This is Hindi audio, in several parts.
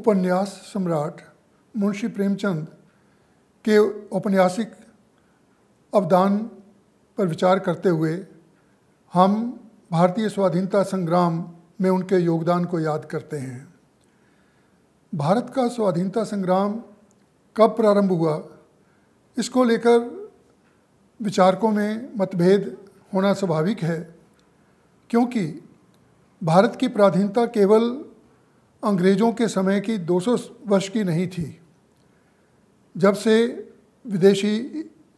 उपन्यास सम्राट मुंशी प्रेमचंद के औपन्यासिक अवदान पर विचार करते हुए हम भारतीय स्वाधीनता संग्राम में उनके योगदान को याद करते हैं भारत का स्वाधीनता संग्राम कब प्रारंभ हुआ इसको लेकर विचारकों में मतभेद होना स्वाभाविक है क्योंकि भारत की प्राधीनता केवल अंग्रेज़ों के समय की 200 वर्ष की नहीं थी जब से विदेशी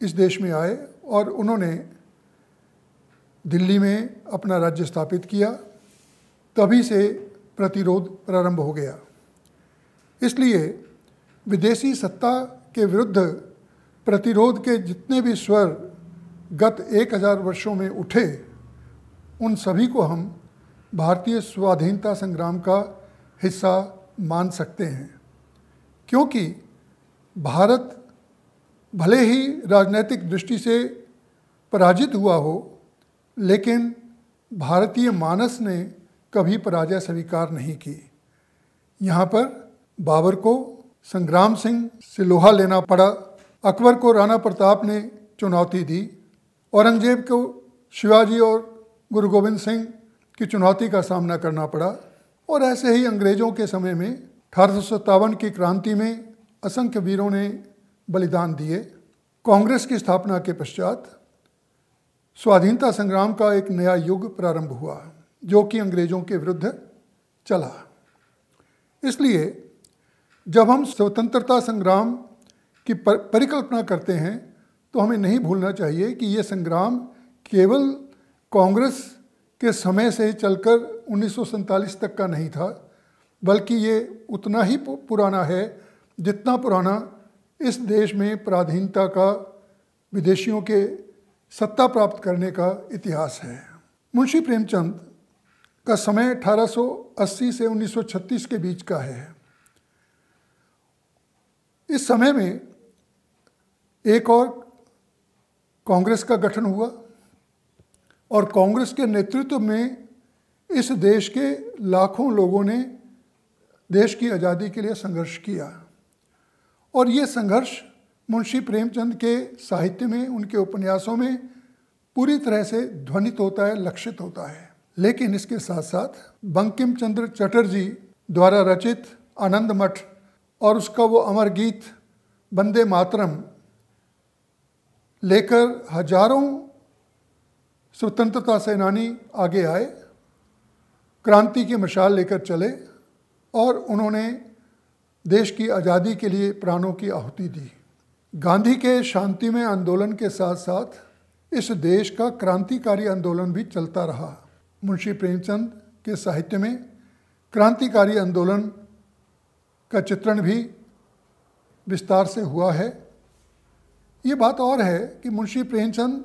इस देश में आए और उन्होंने दिल्ली में अपना राज्य स्थापित किया तभी से प्रतिरोध प्रारंभ हो गया इसलिए विदेशी सत्ता के विरुद्ध प्रतिरोध के जितने भी स्वर गत एक हज़ार वर्षों में उठे उन सभी को हम भारतीय स्वाधीनता संग्राम का हिस्सा मान सकते हैं क्योंकि भारत भले ही राजनैतिक दृष्टि से पराजित हुआ हो लेकिन भारतीय मानस ने कभी पराजय स्वीकार नहीं की यहाँ पर बाबर को संग्राम सिंह से लोहा लेना पड़ा अकबर को राणा प्रताप ने चुनौती दी औरंगजेब को शिवाजी और गुरु गोविंद सिंह की चुनौती का सामना करना पड़ा और ऐसे ही अंग्रेज़ों के समय में अठारह की क्रांति में असंख्य वीरों ने बलिदान दिए कांग्रेस की स्थापना के पश्चात स्वाधीनता संग्राम का एक नया युग प्रारंभ हुआ जो कि अंग्रेज़ों के विरुद्ध चला इसलिए जब हम स्वतंत्रता संग्राम की पर, परिकल्पना करते हैं तो हमें नहीं भूलना चाहिए कि ये संग्राम केवल कांग्रेस के समय से चलकर उन्नीस तक का नहीं था बल्कि ये उतना ही पुराना है जितना पुराना इस देश में पराधीनता का विदेशियों के सत्ता प्राप्त करने का इतिहास है मुंशी प्रेमचंद का समय 1880 से 1936 के बीच का है इस समय में एक और कांग्रेस का गठन हुआ और कांग्रेस के नेतृत्व में इस देश के लाखों लोगों ने देश की आज़ादी के लिए संघर्ष किया और ये संघर्ष मुंशी प्रेमचंद के साहित्य में उनके उपन्यासों में पूरी तरह से ध्वनित होता है लक्षित होता है लेकिन इसके साथ साथ बंकिम चंद्र चटर्जी द्वारा रचित आनंद मठ और उसका वो अमर गीत वंदे मातरम लेकर हजारों स्वतंत्रता सेनानी आगे आए क्रांति की मशाल लेकर चले और उन्होंने देश की आज़ादी के लिए प्राणों की आहुति दी गांधी के शांति में आंदोलन के साथ साथ इस देश का क्रांतिकारी आंदोलन भी चलता रहा मुंशी प्रेमचंद के साहित्य में क्रांतिकारी आंदोलन का चित्रण भी विस्तार से हुआ है ये बात और है कि मुंशी प्रेमचंद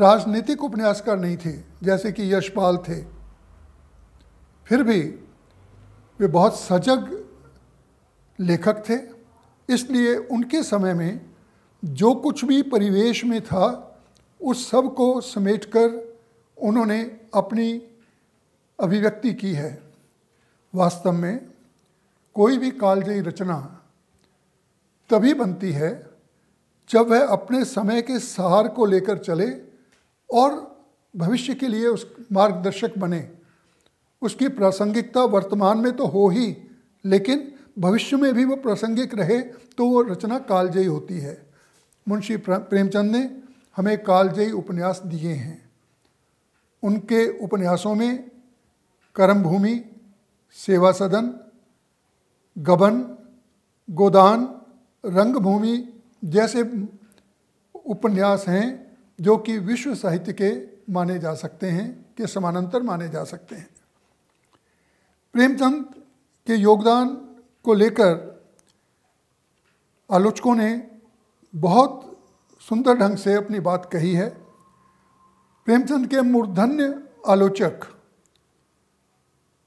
राजनीतिक उपन्यासकार नहीं थे जैसे कि यशपाल थे फिर भी वे बहुत सजग लेखक थे इसलिए उनके समय में जो कुछ भी परिवेश में था उस सब को समेट कर उन्होंने अपनी अभिव्यक्ति की है वास्तव में कोई भी कालजयी रचना तभी बनती है जब वह अपने समय के सहार को लेकर चले और भविष्य के लिए उस मार्गदर्शक बने उसकी प्रासंगिकता वर्तमान में तो हो ही लेकिन भविष्य में भी वो प्रासंगिक रहे तो वो रचना कालजयी होती है मुंशी प्रेमचंद ने हमें कालजयी उपन्यास दिए हैं उनके उपन्यासों में कर्म भूमि सेवा सदन गबन गोदान रंगभूमि जैसे उपन्यास हैं जो कि विश्व साहित्य के माने जा सकते हैं के समानांतर माने जा सकते हैं प्रेमचंद के योगदान को लेकर आलोचकों ने बहुत सुंदर ढंग से अपनी बात कही है प्रेमचंद के मूर्धन्य आलोचक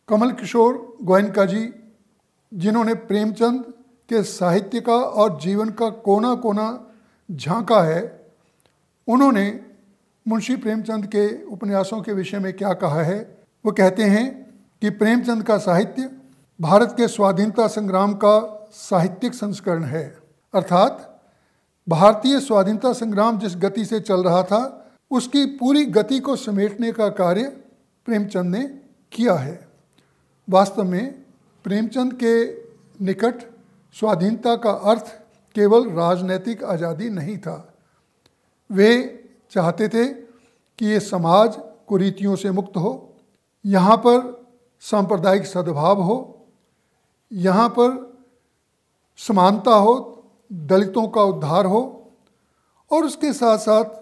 कमल किशोर गोयनका जी जिन्होंने प्रेमचंद के साहित्य का और जीवन का कोना कोना झांका है उन्होंने मुंशी प्रेमचंद के उपन्यासों के विषय में क्या कहा है वो कहते हैं कि प्रेमचंद का साहित्य भारत के स्वाधीनता संग्राम का साहित्यिक संस्करण है अर्थात भारतीय स्वाधीनता संग्राम जिस गति से चल रहा था उसकी पूरी गति को समेटने का कार्य प्रेमचंद ने किया है वास्तव में प्रेमचंद के निकट स्वाधीनता का अर्थ केवल राजनैतिक आज़ादी नहीं था वे चाहते थे कि ये समाज कुरीतियों से मुक्त हो यहाँ पर सांप्रदायिक सद्भाव हो यहाँ पर समानता हो दलितों का उद्धार हो और उसके साथ साथ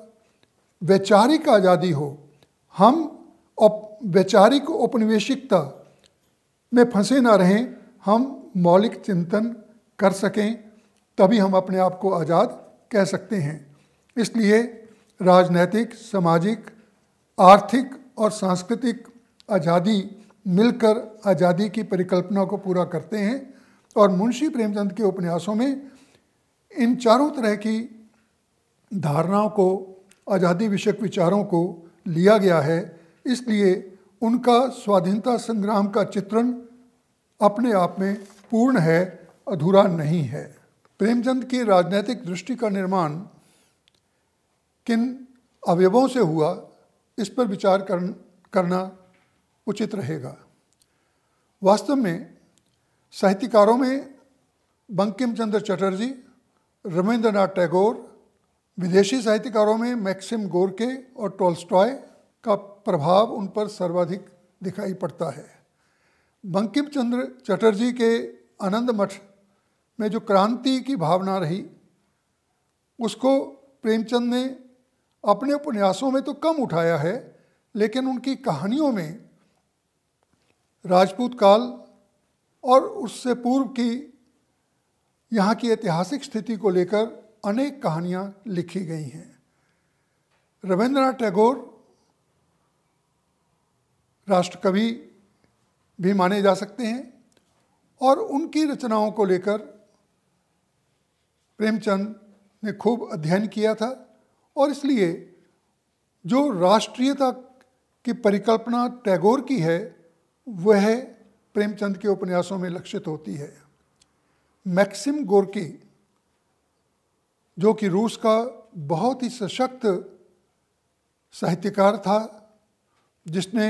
वैचारिक आज़ादी हो हम वैचारिक औपनिवेशिकता में फंसे ना रहें हम मौलिक चिंतन कर सकें तभी हम अपने आप को आज़ाद कह सकते हैं इसलिए राजनैतिक सामाजिक आर्थिक और सांस्कृतिक आज़ादी मिलकर आज़ादी की परिकल्पना को पूरा करते हैं और मुंशी प्रेमचंद के उपन्यासों में इन चारों तरह की धारणाओं को आज़ादी विषयक विचारों को लिया गया है इसलिए उनका स्वाधीनता संग्राम का चित्रण अपने आप में पूर्ण है अधूरा नहीं है प्रेमचंद की राजनैतिक दृष्टि का निर्माण किन अवयवों से हुआ इस पर विचार कर, करना उचित रहेगा वास्तव में साहित्यकारों में बंकिम चंद्र चटर्जी रविंद्रनाथ टैगोर विदेशी साहित्यकारों में मैक्सिम गोरके और टोलस्टॉय का प्रभाव उन पर सर्वाधिक दिखाई पड़ता है बंकिम चंद्र चटर्जी के आनंद मठ में जो क्रांति की भावना रही उसको प्रेमचंद ने अपने उपन्यासों में तो कम उठाया है लेकिन उनकी कहानियों में राजपूत काल और उससे पूर्व की यहाँ की ऐतिहासिक स्थिति को लेकर अनेक कहानियाँ लिखी गई हैं रविंद्रनाथ टैगोर राष्ट्रकवि भी माने जा सकते हैं और उनकी रचनाओं को लेकर प्रेमचंद ने खूब अध्ययन किया था और इसलिए जो राष्ट्रीयता की परिकल्पना टैगोर की है वह प्रेमचंद के उपन्यासों में लक्षित होती है मैक्सिम गोरकी जो कि रूस का बहुत ही सशक्त साहित्यकार था जिसने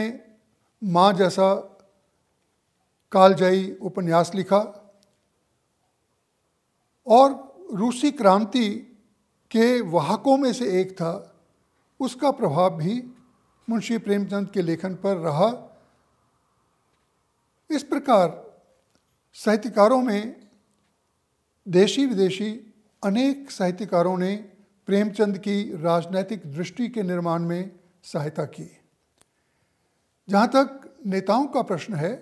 माँ जैसा कालजयी उपन्यास लिखा और रूसी क्रांति के वाहकों में से एक था उसका प्रभाव भी मुंशी प्रेमचंद के लेखन पर रहा इस प्रकार साहित्यकारों में देशी विदेशी अनेक साहित्यकारों ने प्रेमचंद की राजनैतिक दृष्टि के निर्माण में सहायता की जहाँ तक नेताओं का प्रश्न है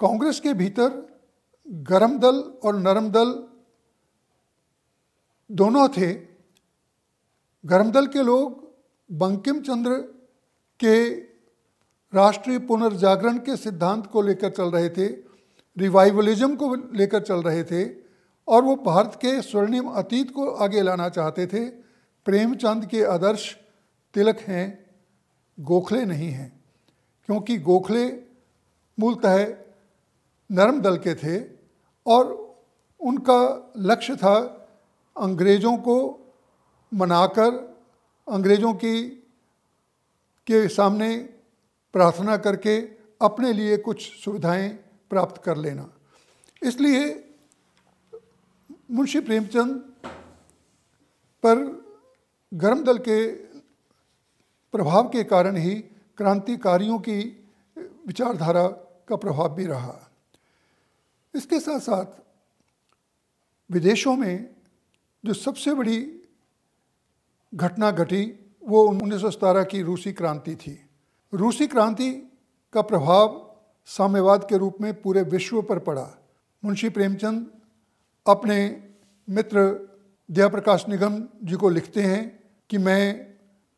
कांग्रेस के भीतर गरम दल और नरम दल दोनों थे गर्मदल के लोग बंकिम चंद्र के राष्ट्रीय पुनर्जागरण के सिद्धांत को लेकर चल रहे थे रिवाइवलिज्म को लेकर चल रहे थे और वो भारत के स्वर्णिम अतीत को आगे लाना चाहते थे प्रेमचंद के आदर्श तिलक हैं गोखले नहीं हैं क्योंकि गोखले मूलतः नरम दल के थे और उनका लक्ष्य था अंग्रेज़ों को मनाकर अंग्रेज़ों की के सामने प्रार्थना करके अपने लिए कुछ सुविधाएं प्राप्त कर लेना इसलिए मुंशी प्रेमचंद पर गर्म दल के प्रभाव के कारण ही क्रांतिकारियों की विचारधारा का प्रभाव भी रहा इसके साथ साथ विदेशों में जो सबसे बड़ी घटना घटी वो उन्नीस की रूसी क्रांति थी रूसी क्रांति का प्रभाव साम्यवाद के रूप में पूरे विश्व पर पड़ा मुंशी प्रेमचंद अपने मित्र दया प्रकाश निगम जी को लिखते हैं कि मैं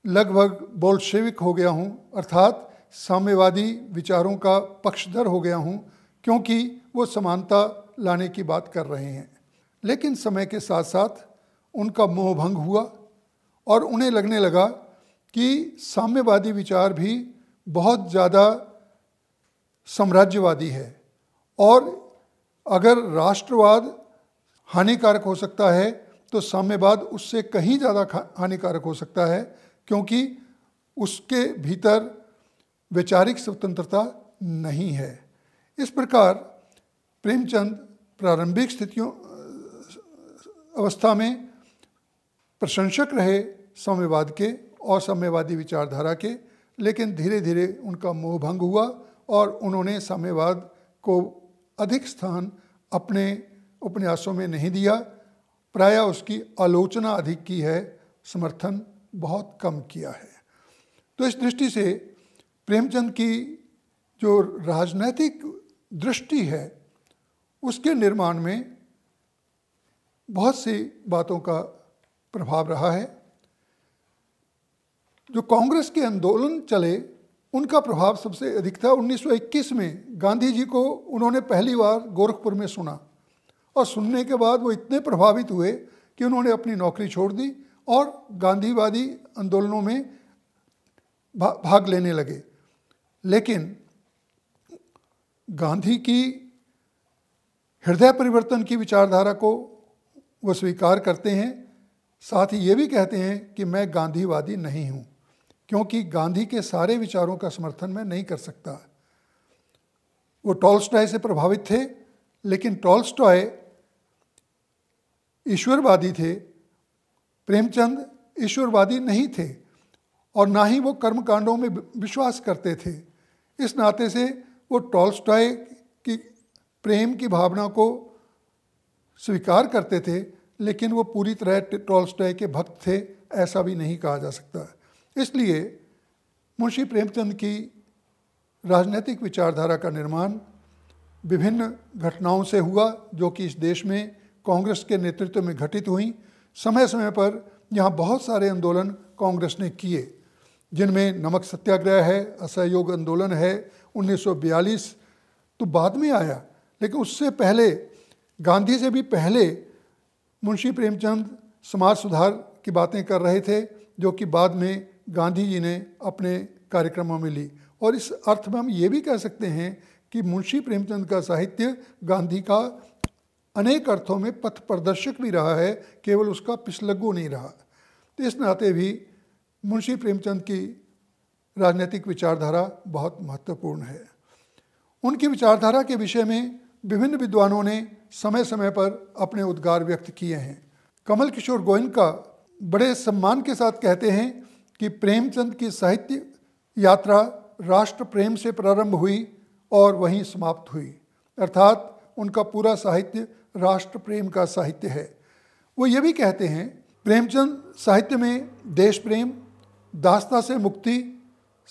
लगभग बोल्शेविक हो गया हूँ अर्थात साम्यवादी विचारों का पक्षधर हो गया हूँ क्योंकि वो समानता लाने की बात कर रहे हैं लेकिन समय के साथ साथ उनका मोहभंग हुआ और उन्हें लगने लगा कि साम्यवादी विचार भी बहुत ज़्यादा साम्राज्यवादी है और अगर राष्ट्रवाद हानिकारक हो सकता है तो साम्यवाद उससे कहीं ज़्यादा हानिकारक हो सकता है क्योंकि उसके भीतर वैचारिक स्वतंत्रता नहीं है इस प्रकार प्रेमचंद प्रारंभिक स्थितियों अवस्था में प्रशंसक रहे साम्यवाद के और साम्यवादी विचारधारा के लेकिन धीरे धीरे उनका मोह भंग हुआ और उन्होंने साम्यवाद को अधिक स्थान अपने उपन्यासों में नहीं दिया प्राय उसकी आलोचना अधिक की है समर्थन बहुत कम किया है तो इस दृष्टि से प्रेमचंद की जो राजनैतिक दृष्टि है उसके निर्माण में बहुत सी बातों का प्रभाव रहा है जो कांग्रेस के आंदोलन चले उनका प्रभाव सबसे अधिक था 1921 में गांधी जी को उन्होंने पहली बार गोरखपुर में सुना और सुनने के बाद वो इतने प्रभावित हुए कि उन्होंने अपनी नौकरी छोड़ दी और गांधीवादी आंदोलनों में भाग लेने लगे लेकिन गांधी की हृदय परिवर्तन की विचारधारा को वो स्वीकार करते हैं साथ ही ये भी कहते हैं कि मैं गांधीवादी नहीं हूँ क्योंकि गांधी के सारे विचारों का समर्थन मैं नहीं कर सकता वो टॉल्स्टॉय से प्रभावित थे लेकिन टॉल्स्टॉय ईश्वरवादी थे प्रेमचंद ईश्वरवादी नहीं थे और ना ही वो कर्मकांडों में विश्वास करते थे इस नाते से वो टॉल्स्टॉय की प्रेम की भावना को स्वीकार करते थे लेकिन वो पूरी तरह टॉलस्टॉय के भक्त थे ऐसा भी नहीं कहा जा सकता इसलिए मुंशी प्रेमचंद की राजनीतिक विचारधारा का निर्माण विभिन्न घटनाओं से हुआ जो कि इस देश में कांग्रेस के नेतृत्व में घटित हुई समय समय पर यहाँ बहुत सारे आंदोलन कांग्रेस ने किए जिनमें नमक सत्याग्रह है असहयोग आंदोलन है 1942 तो बाद में आया लेकिन उससे पहले गांधी से भी पहले मुंशी प्रेमचंद समाज सुधार की बातें कर रहे थे जो कि बाद में गांधी जी ने अपने कार्यक्रमों में ली और इस अर्थ में हम ये भी कह सकते हैं कि मुंशी प्रेमचंद का साहित्य गांधी का अनेक अर्थों में पथ प्रदर्शक भी रहा है केवल उसका पिछलग्गो नहीं रहा तो इस नाते भी मुंशी प्रेमचंद की राजनीतिक विचारधारा बहुत महत्वपूर्ण है उनकी विचारधारा के विषय में विभिन्न विद्वानों ने समय समय पर अपने उद्गार व्यक्त किए हैं कमल किशोर गोयनका का बड़े सम्मान के साथ कहते हैं कि प्रेमचंद की साहित्य यात्रा राष्ट्र प्रेम से प्रारंभ हुई और वहीं समाप्त हुई अर्थात उनका पूरा साहित्य राष्ट्र प्रेम का साहित्य है वो ये भी कहते हैं प्रेमचंद साहित्य में देश प्रेम दास्ता से मुक्ति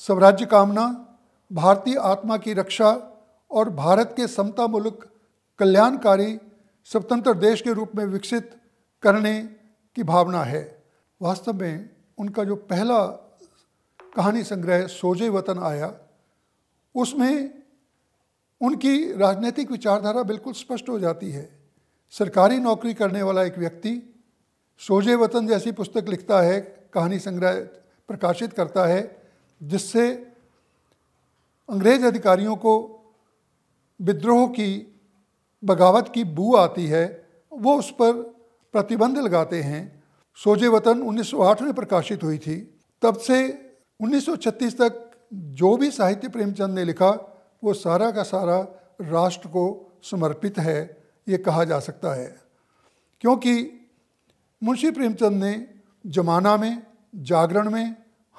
स्वराज्य कामना भारतीय आत्मा की रक्षा और भारत के समता मुल्क कल्याणकारी स्वतंत्र देश के रूप में विकसित करने की भावना है वास्तव में उनका जो पहला कहानी संग्रह सोजे वतन आया उसमें उनकी राजनीतिक विचारधारा बिल्कुल स्पष्ट हो जाती है सरकारी नौकरी करने वाला एक व्यक्ति सोजे वतन जैसी पुस्तक लिखता है कहानी संग्रह प्रकाशित करता है जिससे अंग्रेज अधिकारियों को विद्रोह की बगावत की बू आती है वो उस पर प्रतिबंध लगाते हैं सोजे वतन 1908 में प्रकाशित हुई थी तब से 1936 तक जो भी साहित्य प्रेमचंद ने लिखा वो सारा का सारा राष्ट्र को समर्पित है ये कहा जा सकता है क्योंकि मुंशी प्रेमचंद ने जमाना में जागरण में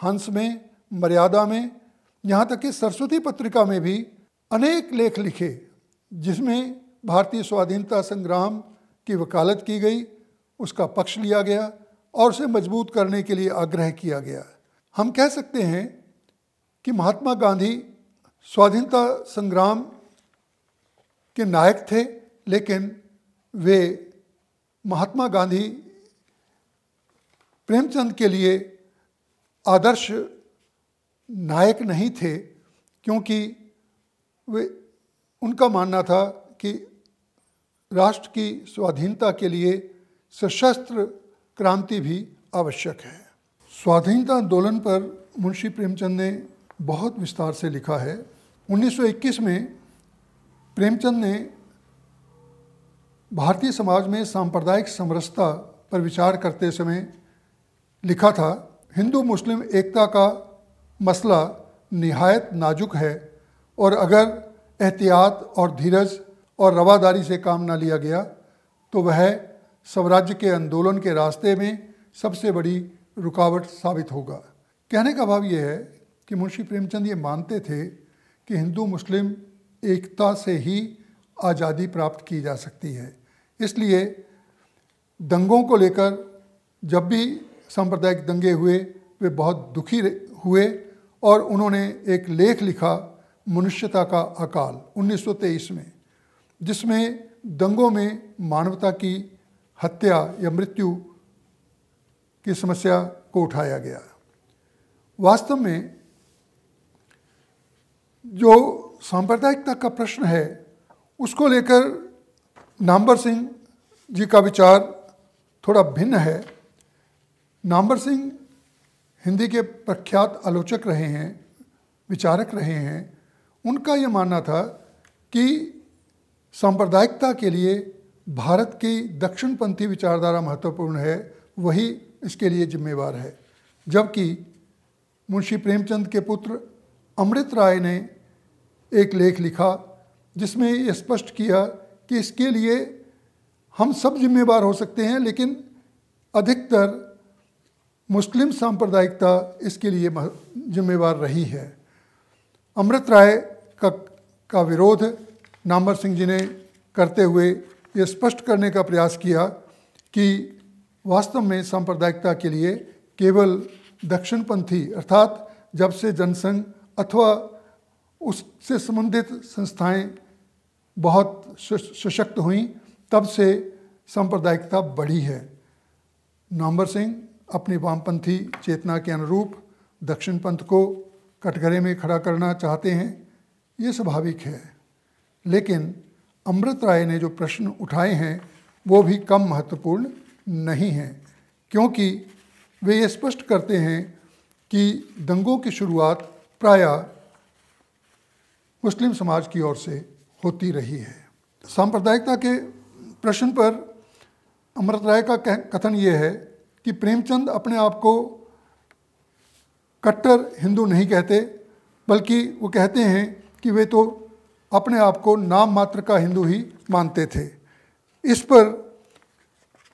हंस में मर्यादा में यहाँ तक कि सरस्वती पत्रिका में भी अनेक लेख लिखे जिसमें भारतीय स्वाधीनता संग्राम की वकालत की गई उसका पक्ष लिया गया और उसे मजबूत करने के लिए आग्रह किया गया हम कह सकते हैं कि महात्मा गांधी स्वाधीनता संग्राम के नायक थे लेकिन वे महात्मा गांधी प्रेमचंद के लिए आदर्श नायक नहीं थे क्योंकि वे उनका मानना था कि राष्ट्र की स्वाधीनता के लिए सशस्त्र क्रांति भी आवश्यक है स्वाधीनता आंदोलन पर मुंशी प्रेमचंद ने बहुत विस्तार से लिखा है 1921 में प्रेमचंद ने भारतीय समाज में सांप्रदायिक समरसता पर विचार करते समय लिखा था हिंदू मुस्लिम एकता का मसला निहायत नाजुक है और अगर एहतियात और धीरज और रवादारी से काम ना लिया गया तो वह स्वराज्य के आंदोलन के रास्ते में सबसे बड़ी रुकावट साबित होगा कहने का भाव यह है कि मुंशी प्रेमचंद ये मानते थे कि हिंदू मुस्लिम एकता से ही आज़ादी प्राप्त की जा सकती है इसलिए दंगों को लेकर जब भी सांप्रदायिक दंगे हुए वे बहुत दुखी हुए और उन्होंने एक लेख लिखा मनुष्यता का अकाल 1923 में जिसमें दंगों में मानवता की हत्या या मृत्यु की समस्या को उठाया गया वास्तव में जो सांप्रदायिकता का प्रश्न है उसको लेकर नाम्बर सिंह जी का विचार थोड़ा भिन्न है नाम्बर सिंह हिंदी के प्रख्यात आलोचक रहे हैं विचारक रहे हैं उनका ये मानना था कि सांप्रदायिकता के लिए भारत की दक्षिणपंथी विचारधारा महत्वपूर्ण है वही इसके लिए जिम्मेवार है जबकि मुंशी प्रेमचंद के पुत्र अमृत राय ने एक लेख लिखा जिसमें ये स्पष्ट किया कि इसके लिए हम सब जिम्मेवार हो सकते हैं लेकिन अधिकतर मुस्लिम सांप्रदायिकता इसके लिए जिम्मेवार रही है अमृत राय का का विरोध नामर सिंह जी ने करते हुए ये स्पष्ट करने का प्रयास किया कि वास्तव में सांप्रदायिकता के लिए केवल दक्षिणपंथी अर्थात जब से जनसंघ अथवा उससे संबंधित संस्थाएं बहुत सशक्त हुई तब से सांप्रदायिकता बढ़ी है नामवर सिंह अपनी वामपंथी चेतना के अनुरूप दक्षिण पंथ को कटघरे में खड़ा करना चाहते हैं ये स्वाभाविक है लेकिन अमृत राय ने जो प्रश्न उठाए हैं वो भी कम महत्वपूर्ण नहीं हैं क्योंकि वे ये स्पष्ट करते हैं कि दंगों की शुरुआत प्राय मुस्लिम समाज की ओर से होती रही है सांप्रदायिकता के प्रश्न पर अमृत राय का कथन ये है कि प्रेमचंद अपने आप को कट्टर हिंदू नहीं कहते बल्कि वो कहते हैं कि वे तो अपने आप को नाम मात्र का हिंदू ही मानते थे इस पर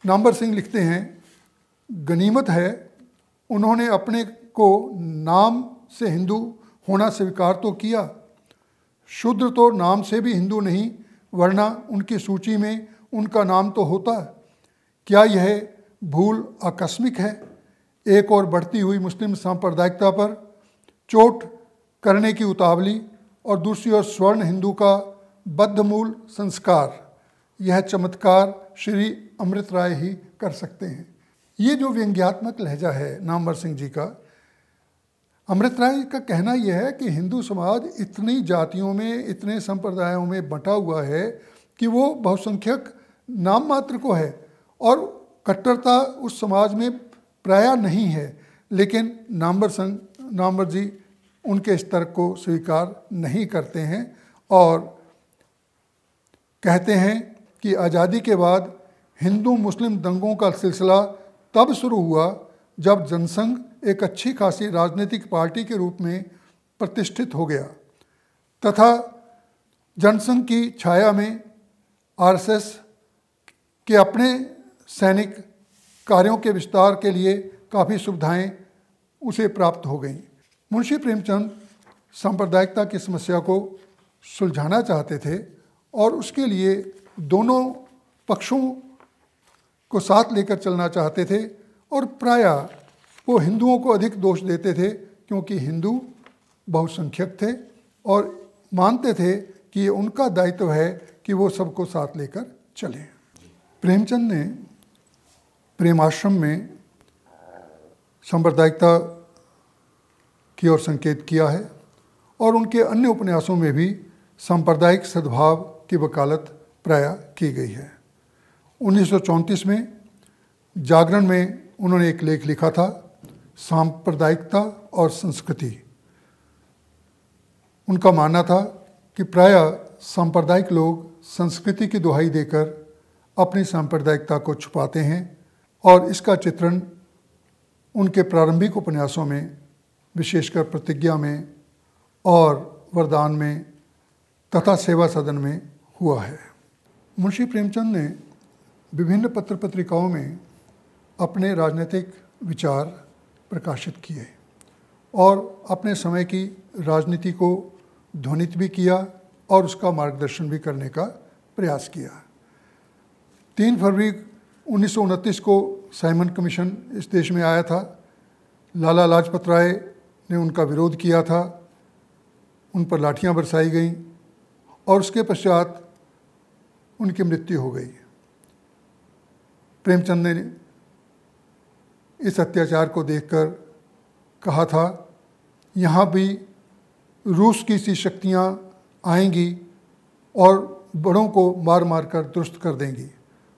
नाम्बर सिंह लिखते हैं गनीमत है उन्होंने अपने को नाम से हिंदू होना स्वीकार तो किया शूद्र तो नाम से भी हिंदू नहीं वरना उनकी सूची में उनका नाम तो होता क्या यह भूल आकस्मिक है एक और बढ़ती हुई मुस्लिम सांप्रदायिकता पर चोट करने की उतावली और दूसरी ओर स्वर्ण हिंदू का बद्धमूल संस्कार यह चमत्कार श्री अमृत राय ही कर सकते हैं ये जो व्यंग्यात्मक लहजा है नामवर सिंह जी का अमृत राय का कहना यह है कि हिंदू समाज इतनी जातियों में इतने संप्रदायों में बंटा हुआ है कि वो बहुसंख्यक नाम मात्र को है और कट्टरता उस समाज में प्राय नहीं है लेकिन नामवर संघ नामवर जी उनके स्तर को स्वीकार नहीं करते हैं और कहते हैं कि आज़ादी के बाद हिंदू मुस्लिम दंगों का सिलसिला तब शुरू हुआ जब जनसंघ एक अच्छी खासी राजनीतिक पार्टी के रूप में प्रतिष्ठित हो गया तथा जनसंघ की छाया में आरएसएस के अपने सैनिक कार्यों के विस्तार के लिए काफ़ी सुविधाएं उसे प्राप्त हो गई मुंशी प्रेमचंद सांप्रदायिकता की समस्या को सुलझाना चाहते थे और उसके लिए दोनों पक्षों को साथ लेकर चलना चाहते थे और प्रायः वो हिंदुओं को अधिक दोष देते थे क्योंकि हिंदू बहुसंख्यक थे और मानते थे कि ये उनका दायित्व है कि वो सबको साथ लेकर चलें प्रेमचंद ने प्रेम आश्रम में सांप्रदायिकता की ओर संकेत किया है और उनके अन्य उपन्यासों में भी सांप्रदायिक सद्भाव की वकालत प्राय की गई है 1934 में जागरण में उन्होंने एक लेख लिखा था सांप्रदायिकता और संस्कृति उनका मानना था कि प्राय सांप्रदायिक लोग संस्कृति की दुहाई देकर अपनी सांप्रदायिकता को छुपाते हैं और इसका चित्रण उनके प्रारंभिक उपन्यासों में विशेषकर प्रतिज्ञा में और वरदान में तथा सेवा सदन में हुआ है मुंशी प्रेमचंद ने विभिन्न पत्र पत्रिकाओं में अपने राजनीतिक विचार प्रकाशित किए और अपने समय की राजनीति को ध्वनित भी किया और उसका मार्गदर्शन भी करने का प्रयास किया तीन फरवरी उन्नीस को साइमन कमीशन इस देश में आया था लाला लाजपत राय ने उनका विरोध किया था उन पर लाठियां बरसाई गई और उसके पश्चात उनकी मृत्यु हो गई प्रेमचंद ने इस अत्याचार को देखकर कहा था यहाँ भी रूस की सी शक्तियाँ आएंगी और बड़ों को मार मार कर दुरुस्त कर देंगी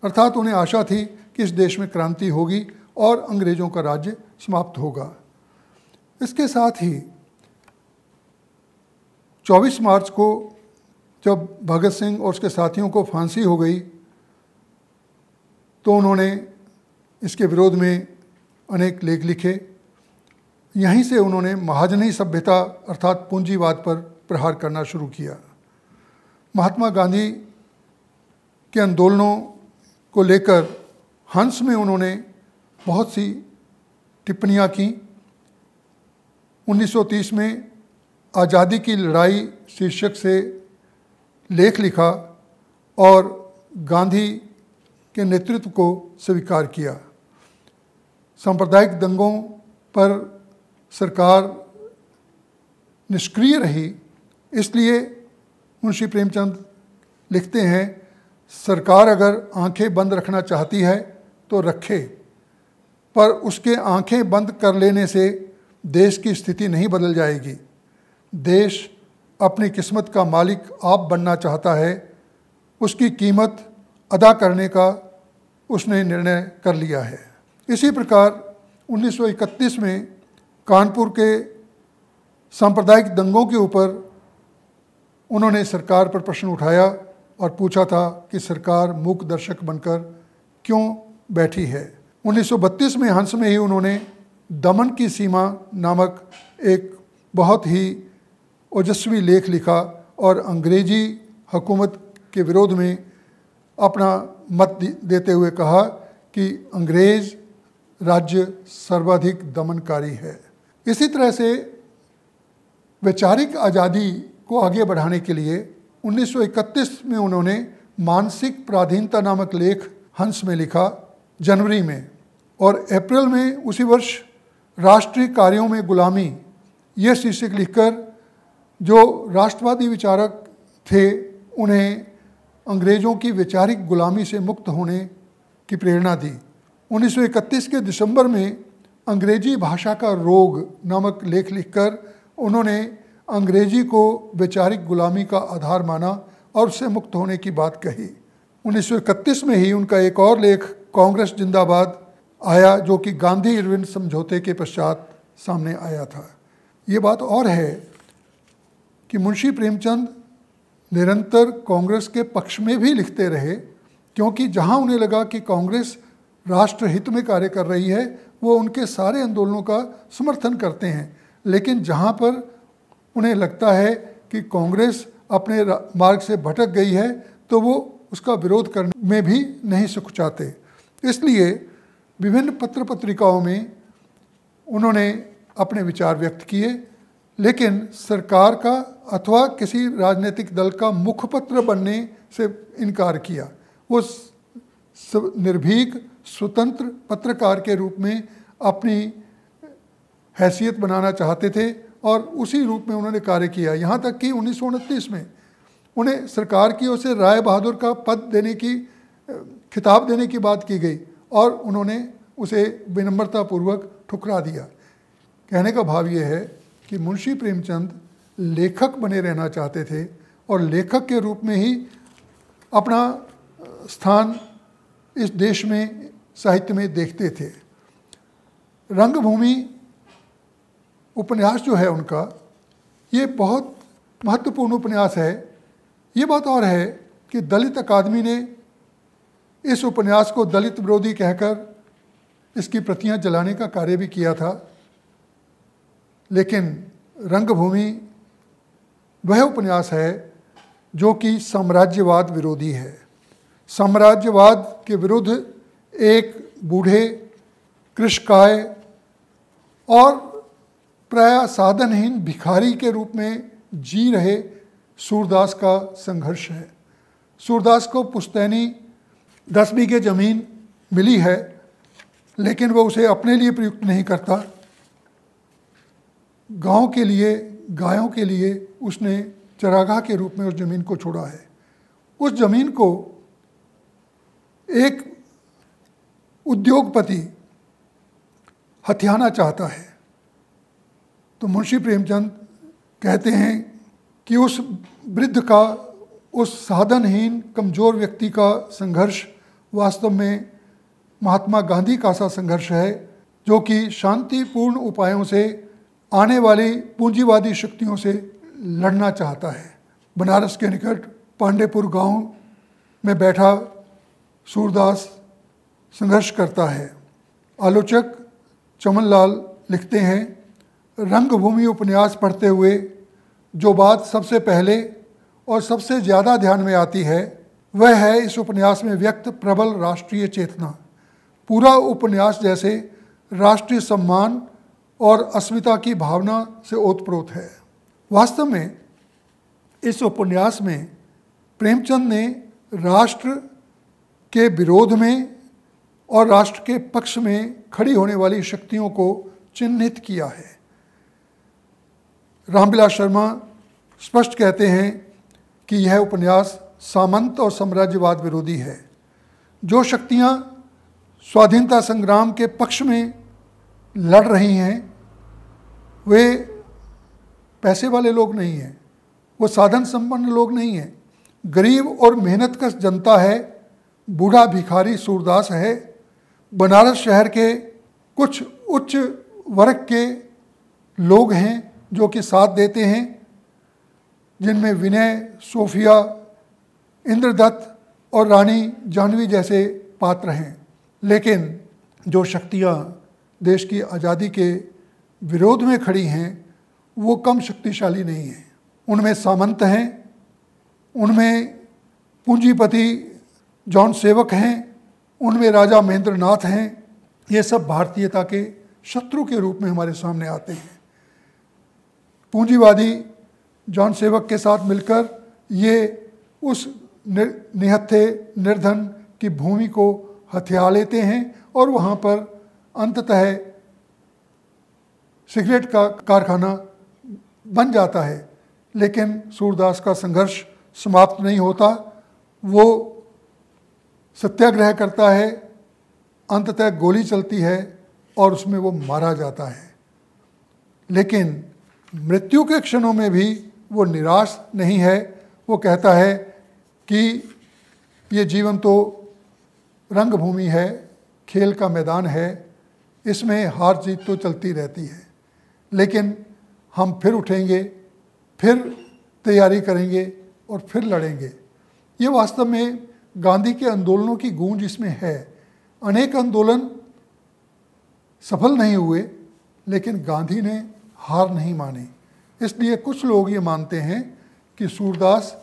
अर्थात उन्हें आशा थी कि इस देश में क्रांति होगी और अंग्रेज़ों का राज्य समाप्त होगा इसके साथ ही 24 मार्च को जब भगत सिंह और उसके साथियों को फांसी हो गई तो उन्होंने इसके विरोध में अनेक लेख लिखे यहीं से उन्होंने महाजनी सभ्यता अर्थात पूंजीवाद पर प्रहार करना शुरू किया महात्मा गांधी के आंदोलनों को लेकर हंस में उन्होंने बहुत सी टिप्पणियाँ की 1930 में आज़ादी की लड़ाई शीर्षक से लेख लिखा और गांधी के नेतृत्व को स्वीकार किया सांप्रदायिक दंगों पर सरकार निष्क्रिय रही इसलिए मुंशी प्रेमचंद लिखते हैं सरकार अगर आंखें बंद रखना चाहती है तो रखे पर उसके आंखें बंद कर लेने से देश की स्थिति नहीं बदल जाएगी देश अपनी किस्मत का मालिक आप बनना चाहता है उसकी कीमत अदा करने का उसने निर्णय कर लिया है इसी प्रकार 1931 में कानपुर के सांप्रदायिक दंगों के ऊपर उन्होंने सरकार पर प्रश्न उठाया और पूछा था कि सरकार मूक दर्शक बनकर क्यों बैठी है 1932 में हंस में ही उन्होंने दमन की सीमा नामक एक बहुत ही ओजस्वी लेख लिखा और अंग्रेजी हुकूमत के विरोध में अपना मत देते हुए कहा कि अंग्रेज़ राज्य सर्वाधिक दमनकारी है इसी तरह से वैचारिक आज़ादी को आगे बढ़ाने के लिए 1931 में उन्होंने मानसिक प्राधीनता नामक लेख हंस में लिखा जनवरी में और अप्रैल में उसी वर्ष राष्ट्रीय कार्यों में गुलामी ये शीर्षक लिखकर जो राष्ट्रवादी विचारक थे उन्हें अंग्रेज़ों की वैचारिक गुलामी से मुक्त होने की प्रेरणा दी 1931 के दिसंबर में अंग्रेजी भाषा का रोग नामक लेख लिखकर उन्होंने अंग्रेजी को वैचारिक गुलामी का आधार माना और उससे मुक्त होने की बात कही 1931 में ही उनका एक और लेख कांग्रेस जिंदाबाद आया जो कि गांधी इरविन समझौते के पश्चात सामने आया था ये बात और है कि मुंशी प्रेमचंद निरंतर कांग्रेस के पक्ष में भी लिखते रहे क्योंकि जहां उन्हें लगा कि कांग्रेस राष्ट्रहित में कार्य कर रही है वो उनके सारे आंदोलनों का समर्थन करते हैं लेकिन जहां पर उन्हें लगता है कि कांग्रेस अपने मार्ग से भटक गई है तो वो उसका विरोध करने में भी नहीं सुखचाते इसलिए विभिन्न पत्र पत्रिकाओं में उन्होंने अपने विचार व्यक्त किए लेकिन सरकार का अथवा किसी राजनीतिक दल का मुखपत्र बनने से इनकार किया वो निर्भीक स्वतंत्र पत्रकार के रूप में अपनी हैसियत बनाना चाहते थे और उसी रूप में उन्होंने कार्य किया यहाँ तक कि उन्नीस में उन्हें सरकार की ओर से राय बहादुर का पद देने की खिताब देने की बात की गई और उन्होंने उसे विनम्रतापूर्वक ठुकरा दिया कहने का भाव यह है कि मुंशी प्रेमचंद लेखक बने रहना चाहते थे और लेखक के रूप में ही अपना स्थान इस देश में साहित्य में देखते थे रंगभूमि उपन्यास जो है उनका ये बहुत महत्वपूर्ण उपन्यास है ये बात और है कि दलित अकादमी ने इस उपन्यास को दलित विरोधी कहकर इसकी प्रतियां जलाने का कार्य भी किया था लेकिन रंगभूमि वह उपन्यास है जो कि साम्राज्यवाद विरोधी है साम्राज्यवाद के विरुद्ध एक बूढ़े कृषकाय और प्राय साधनहीन भिखारी के रूप में जी रहे सूरदास का संघर्ष है सूरदास को पुश्तैनी दस बीघे ज़मीन मिली है लेकिन वो उसे अपने लिए प्रयुक्त नहीं करता गांव के लिए गायों के लिए उसने चरागाह के रूप में उस ज़मीन को छोड़ा है उस ज़मीन को एक उद्योगपति हथियाना चाहता है तो मुंशी प्रेमचंद कहते हैं कि उस वृद्ध का उस साधनहीन कमज़ोर व्यक्ति का संघर्ष वास्तव में महात्मा गांधी का सा संघर्ष है जो कि शांतिपूर्ण उपायों से आने वाली पूंजीवादी शक्तियों से लड़ना चाहता है बनारस के निकट पांडेपुर गांव में बैठा सूरदास संघर्ष करता है आलोचक चमनलाल लिखते हैं रंगभूमि उपन्यास पढ़ते हुए जो बात सबसे पहले और सबसे ज़्यादा ध्यान में आती है वह है इस उपन्यास में व्यक्त प्रबल राष्ट्रीय चेतना पूरा उपन्यास जैसे राष्ट्रीय सम्मान और अस्मिता की भावना से ओतप्रोत है वास्तव में इस उपन्यास में प्रेमचंद ने राष्ट्र के विरोध में और राष्ट्र के पक्ष में खड़ी होने वाली शक्तियों को चिन्हित किया है रामविलास शर्मा स्पष्ट कहते हैं कि यह उपन्यास सामंत और साम्राज्यवाद विरोधी है जो शक्तियाँ स्वाधीनता संग्राम के पक्ष में लड़ रही हैं वे पैसे वाले लोग नहीं हैं वो साधन संपन्न लोग नहीं हैं गरीब और मेहनत कश जनता है बूढ़ा भिखारी सूरदास है बनारस शहर के कुछ उच्च वर्ग के लोग हैं जो कि साथ देते हैं जिनमें विनय सोफिया इंद्रदत्त और रानी जाह्नवी जैसे पात्र हैं लेकिन जो शक्तियाँ देश की आज़ादी के विरोध में खड़ी हैं वो कम शक्तिशाली नहीं हैं उनमें सामंत हैं उनमें पूंजीपति जॉन सेवक हैं उनमें राजा महेंद्र नाथ हैं ये सब भारतीयता के शत्रु के रूप में हमारे सामने आते हैं पूंजीवादी जॉन सेवक के साथ मिलकर ये उस निर, निहत्थे निर्धन की भूमि को हथिया लेते हैं और वहाँ पर अंततः सिगरेट का कारखाना बन जाता है लेकिन सूरदास का संघर्ष समाप्त नहीं होता वो सत्याग्रह करता है अंततः गोली चलती है और उसमें वो मारा जाता है लेकिन मृत्यु के क्षणों में भी वो निराश नहीं है वो कहता है कि ये जीवन तो रंगभूमि है खेल का मैदान है इसमें हार जीत तो चलती रहती है लेकिन हम फिर उठेंगे फिर तैयारी करेंगे और फिर लड़ेंगे ये वास्तव में गांधी के आंदोलनों की गूंज इसमें है अनेक आंदोलन सफल नहीं हुए लेकिन गांधी ने हार नहीं मानी इसलिए कुछ लोग ये मानते हैं कि सूरदास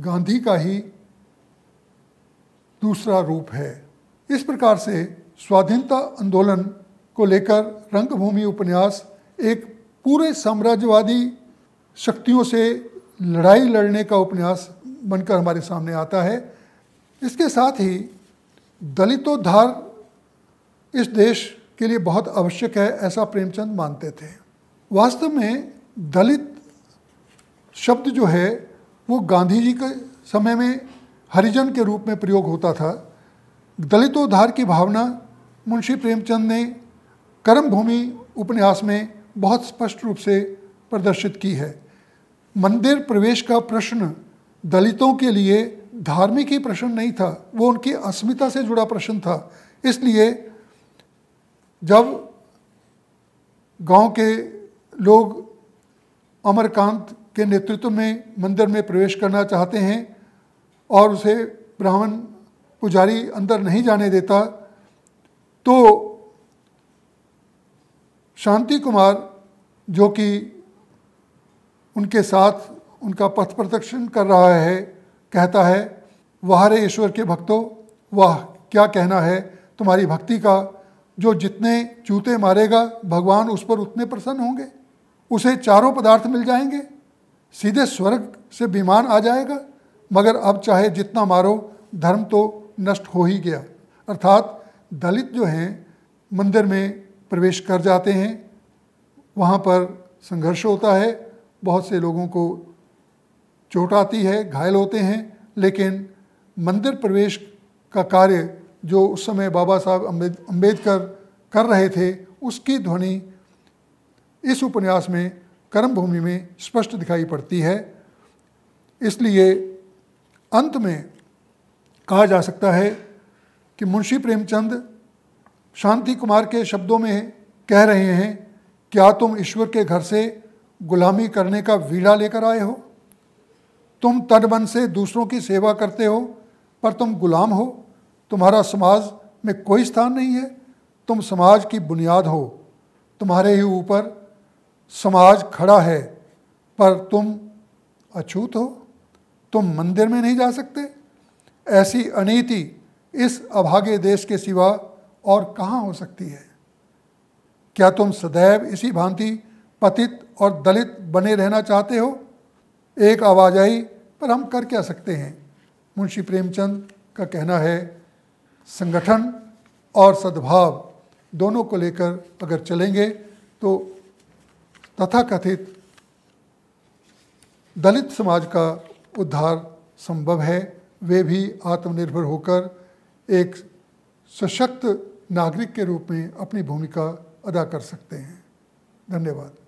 गांधी का ही दूसरा रूप है इस प्रकार से स्वाधीनता आंदोलन को लेकर रंगभूमि उपन्यास एक पूरे साम्राज्यवादी शक्तियों से लड़ाई लड़ने का उपन्यास बनकर हमारे सामने आता है इसके साथ ही दलितोद्धार इस देश के लिए बहुत आवश्यक है ऐसा प्रेमचंद मानते थे वास्तव में दलित शब्द जो है वो गांधी जी के समय में हरिजन के रूप में प्रयोग होता था दलितोद्धार की भावना मुंशी प्रेमचंद ने कर्मभूमि उपन्यास में बहुत स्पष्ट रूप से प्रदर्शित की है मंदिर प्रवेश का प्रश्न दलितों के लिए धार्मिक ही प्रश्न नहीं था वो उनकी अस्मिता से जुड़ा प्रश्न था इसलिए जब गांव के लोग अमरकांत के नेतृत्व में मंदिर में प्रवेश करना चाहते हैं और उसे ब्राह्मण पुजारी अंदर नहीं जाने देता तो शांति कुमार जो कि उनके साथ उनका पथ प्रदर्शन कर रहा है कहता है वाह रे ईश्वर के भक्तों वाह क्या कहना है तुम्हारी भक्ति का जो जितने चूते मारेगा भगवान उस पर उतने प्रसन्न होंगे उसे चारों पदार्थ मिल जाएंगे सीधे स्वर्ग से विमान आ जाएगा मगर अब चाहे जितना मारो धर्म तो नष्ट हो ही गया अर्थात दलित जो हैं मंदिर में प्रवेश कर जाते हैं वहाँ पर संघर्ष होता है बहुत से लोगों को चोट आती है घायल होते हैं लेकिन मंदिर प्रवेश का कार्य जो उस समय बाबा साहब अम्बेद अम्बेडकर कर रहे थे उसकी ध्वनि इस उपन्यास में कर्म भूमि में स्पष्ट दिखाई पड़ती है इसलिए अंत में कहा जा सकता है कि मुंशी प्रेमचंद शांति कुमार के शब्दों में कह रहे हैं क्या तुम ईश्वर के घर से गुलामी करने का वीड़ा लेकर आए हो तुम तट मन से दूसरों की सेवा करते हो पर तुम गुलाम हो तुम्हारा समाज में कोई स्थान नहीं है तुम समाज की बुनियाद हो तुम्हारे ही ऊपर समाज खड़ा है पर तुम अछूत हो तुम मंदिर में नहीं जा सकते ऐसी अनीति इस अभागे देश के सिवा और कहाँ हो सकती है क्या तुम सदैव इसी भांति पतित और दलित बने रहना चाहते हो एक आवाज आई पर हम कर क्या सकते हैं मुंशी प्रेमचंद का कहना है संगठन और सद्भाव दोनों को लेकर अगर चलेंगे तो तथाकथित दलित समाज का उद्धार संभव है वे भी आत्मनिर्भर होकर एक सशक्त नागरिक के रूप में अपनी भूमिका अदा कर सकते हैं धन्यवाद